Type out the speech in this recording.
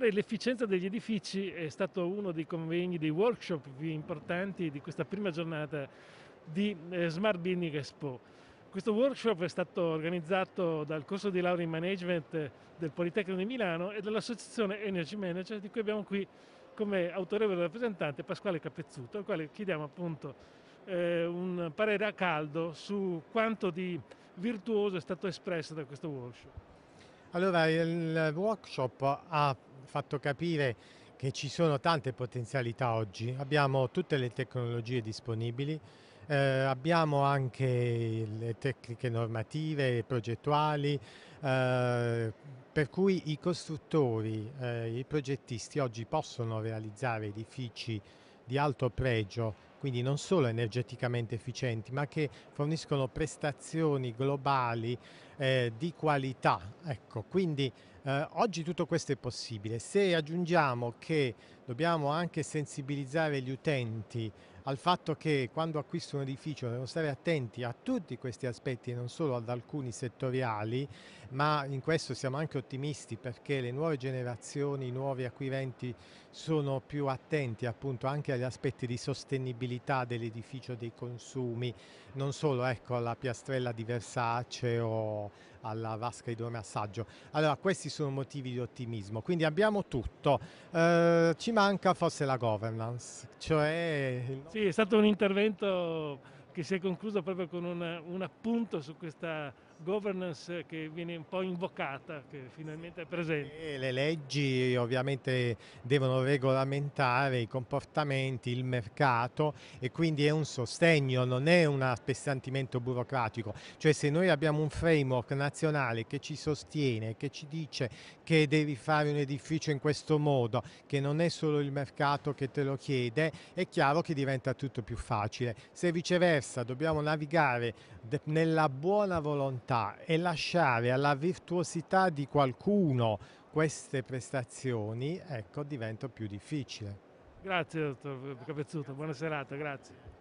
migliorare l'efficienza degli edifici è stato uno dei convegni, dei workshop più importanti di questa prima giornata di eh, Smart Building Expo. Questo workshop è stato organizzato dal corso di laurea in management del Politecnico di Milano e dall'associazione Energy Manager di cui abbiamo qui come autorevole rappresentante Pasquale Capezzuto, al quale chiediamo appunto eh, un parere a caldo su quanto di virtuoso è stato espresso da questo workshop. Allora il workshop ha fatto capire che ci sono tante potenzialità oggi, abbiamo tutte le tecnologie disponibili, eh, abbiamo anche le tecniche normative e progettuali, eh, per cui i costruttori, eh, i progettisti oggi possono realizzare edifici di alto pregio quindi non solo energeticamente efficienti, ma che forniscono prestazioni globali eh, di qualità. Ecco, quindi eh, oggi tutto questo è possibile. Se aggiungiamo che dobbiamo anche sensibilizzare gli utenti al fatto che quando acquisto un edificio devono stare attenti a tutti questi aspetti e non solo ad alcuni settoriali, ma in questo siamo anche ottimisti perché le nuove generazioni, i nuovi acquirenti sono più attenti appunto anche agli aspetti di sostenibilità dell'edificio, dei consumi, non solo ecco alla piastrella di Versace o alla vasca di due Allora questi sono motivi di ottimismo, quindi abbiamo tutto. Eh, ci manca forse la governance. Cioè... Sì, è stato un intervento che si è concluso proprio con una, un appunto su questa governance che viene un po' invocata, che finalmente è presente. E le leggi ovviamente devono regolamentare i comportamenti, il mercato e quindi è un sostegno, non è un appesantimento burocratico. Cioè se noi abbiamo un framework nazionale che ci sostiene, che ci dice che devi fare un edificio in questo modo, che non è solo il mercato che te lo chiede, è chiaro che diventa tutto più facile. Se viceversa dobbiamo navigare nella buona volontà e lasciare alla virtuosità di qualcuno queste prestazioni, ecco, diventa più difficile. Grazie, dottor Capezzuto. Buona serata, grazie.